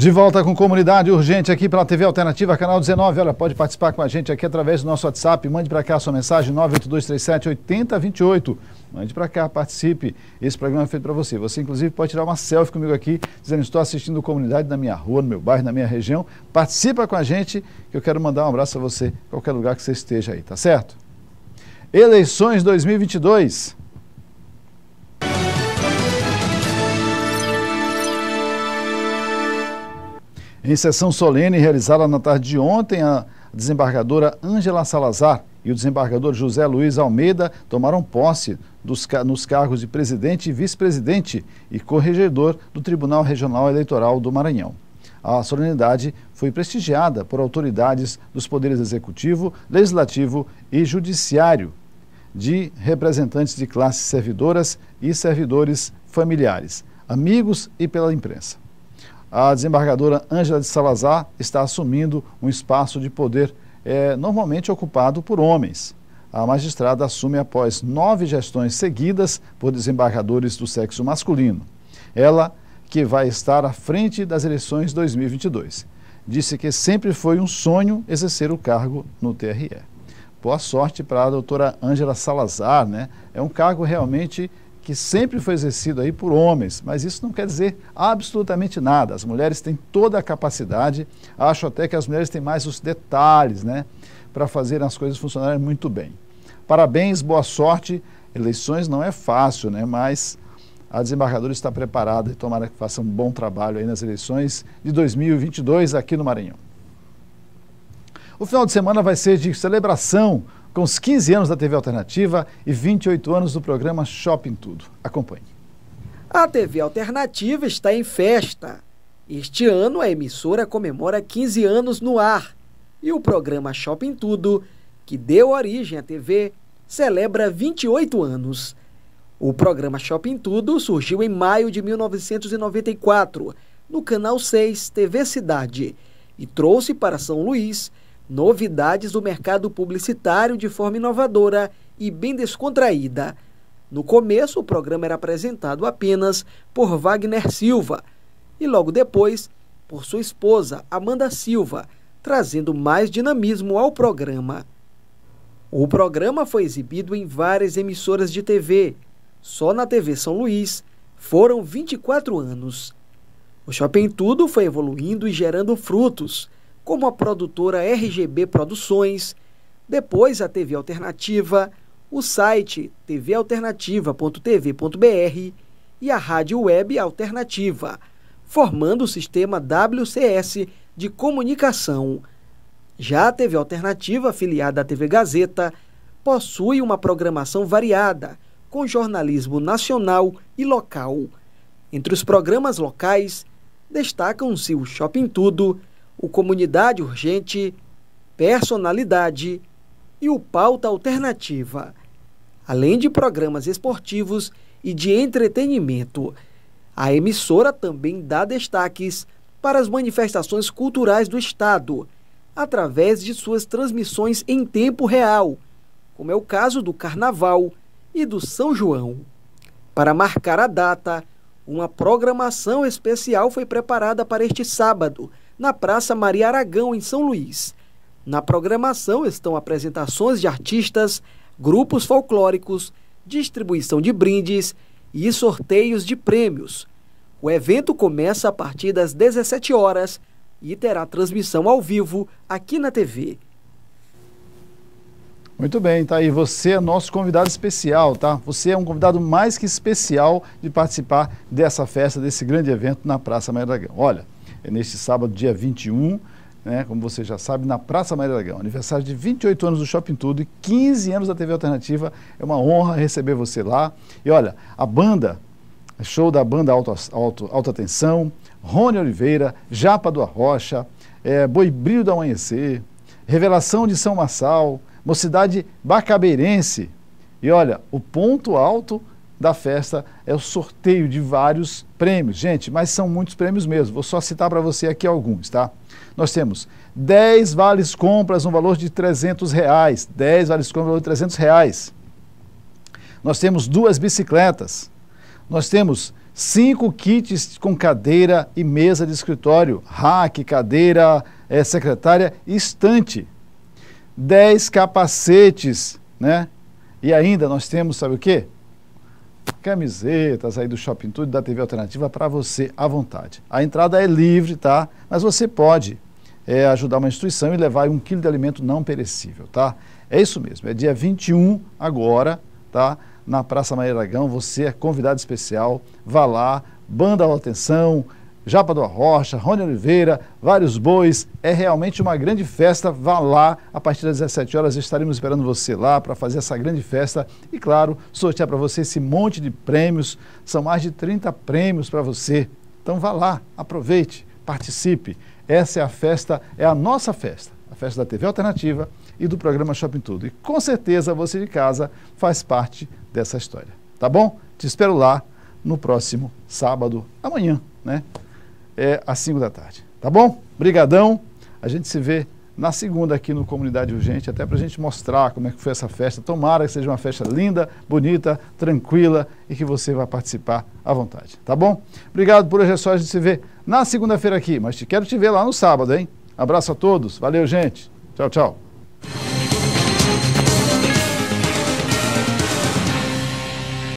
De volta com Comunidade Urgente aqui pela TV Alternativa, canal 19. Olha, pode participar com a gente aqui através do nosso WhatsApp. Mande para cá a sua mensagem, 98237 8028. Mande para cá, participe. Esse programa é feito para você. Você, inclusive, pode tirar uma selfie comigo aqui, dizendo estou assistindo Comunidade na minha rua, no meu bairro, na minha região. Participa com a gente, que eu quero mandar um abraço a você, qualquer lugar que você esteja aí, tá certo? Eleições 2022. Em sessão solene realizada na tarde de ontem, a desembargadora Ângela Salazar e o desembargador José Luiz Almeida tomaram posse dos, nos cargos de presidente e vice-presidente e corregedor do Tribunal Regional Eleitoral do Maranhão. A solenidade foi prestigiada por autoridades dos poderes executivo, legislativo e judiciário, de representantes de classes servidoras e servidores familiares, amigos e pela imprensa a desembargadora Ângela de Salazar está assumindo um espaço de poder é, normalmente ocupado por homens. A magistrada assume após nove gestões seguidas por desembargadores do sexo masculino. Ela, que vai estar à frente das eleições 2022, disse que sempre foi um sonho exercer o cargo no TRE. Boa sorte para a doutora Ângela Salazar, né? É um cargo realmente que sempre foi exercido aí por homens, mas isso não quer dizer absolutamente nada. As mulheres têm toda a capacidade, acho até que as mulheres têm mais os detalhes, né, para fazer as coisas funcionarem muito bem. Parabéns, boa sorte. Eleições não é fácil, né, mas a desembargadora está preparada e tomara que faça um bom trabalho aí nas eleições de 2022 aqui no Maranhão. O final de semana vai ser de celebração com os 15 anos da TV Alternativa e 28 anos do programa Shopping Tudo. Acompanhe. A TV Alternativa está em festa. Este ano, a emissora comemora 15 anos no ar e o programa Shopping Tudo, que deu origem à TV, celebra 28 anos. O programa Shopping Tudo surgiu em maio de 1994, no Canal 6 TV Cidade, e trouxe para São Luís novidades do mercado publicitário de forma inovadora e bem descontraída. No começo, o programa era apresentado apenas por Wagner Silva e logo depois por sua esposa, Amanda Silva, trazendo mais dinamismo ao programa. O programa foi exibido em várias emissoras de TV. Só na TV São Luís foram 24 anos. O Shopping Tudo foi evoluindo e gerando frutos como a produtora RGB Produções, depois a TV Alternativa, o site tvalternativa.tv.br e a rádio web Alternativa, formando o sistema WCS de comunicação. Já a TV Alternativa, afiliada à TV Gazeta, possui uma programação variada, com jornalismo nacional e local. Entre os programas locais, destacam-se o Shopping Tudo, o Comunidade Urgente, Personalidade e o Pauta Alternativa, além de programas esportivos e de entretenimento. A emissora também dá destaques para as manifestações culturais do Estado, através de suas transmissões em tempo real, como é o caso do Carnaval e do São João. Para marcar a data, uma programação especial foi preparada para este sábado, na Praça Maria Aragão, em São Luís. Na programação estão apresentações de artistas, grupos folclóricos, distribuição de brindes e sorteios de prêmios. O evento começa a partir das 17 horas e terá transmissão ao vivo aqui na TV. Muito bem, tá aí. Você é nosso convidado especial, tá? Você é um convidado mais que especial de participar dessa festa, desse grande evento na Praça Maria Aragão. Olha, é neste sábado, dia 21, né, como você já sabe, na Praça Maria Aragão. Aniversário de 28 anos do Shopping Tudo e 15 anos da TV Alternativa. É uma honra receber você lá. E olha, a banda, é show da banda Alto, Alto, Alta Tensão, Rony Oliveira, Japa do Arrocha, é, Boi Brilho do Amanhecer, Revelação de São Massal, Mocidade Bacabeirense. E olha, o ponto alto da festa é o sorteio de vários prêmios. Gente, mas são muitos prêmios mesmo. Vou só citar para você aqui alguns, tá? Nós temos 10 vales compras no valor de 300 reais. 10 vales compras no valor de 300 reais. Nós temos duas bicicletas. Nós temos cinco kits com cadeira e mesa de escritório, rack, cadeira, é, secretária e estante. 10 capacetes, né? E ainda nós temos, sabe o quê? camisetas aí do Shopping Tudo da TV Alternativa para você à vontade. A entrada é livre, tá? Mas você pode é, ajudar uma instituição e levar um quilo de alimento não perecível, tá? É isso mesmo, é dia 21 agora, tá? Na Praça Maria Aragão, você é convidado especial, vá lá, banda a atenção, Japa do Rocha, Rony Oliveira, Vários Bois. É realmente uma grande festa. Vá lá, a partir das 17 horas estaremos esperando você lá para fazer essa grande festa. E claro, sortear para você esse monte de prêmios. São mais de 30 prêmios para você. Então vá lá, aproveite, participe. Essa é a festa, é a nossa festa, a festa da TV Alternativa e do programa Shopping Tudo. E com certeza você de casa faz parte dessa história. Tá bom? Te espero lá no próximo sábado, amanhã, né? é, às 5 da tarde. Tá bom? Brigadão. A gente se vê na segunda aqui no Comunidade Urgente, até para a gente mostrar como é que foi essa festa. Tomara que seja uma festa linda, bonita, tranquila e que você vá participar à vontade. Tá bom? Obrigado por hoje é só. A gente se vê na segunda-feira aqui, mas te quero te ver lá no sábado, hein? Abraço a todos. Valeu, gente. Tchau, tchau.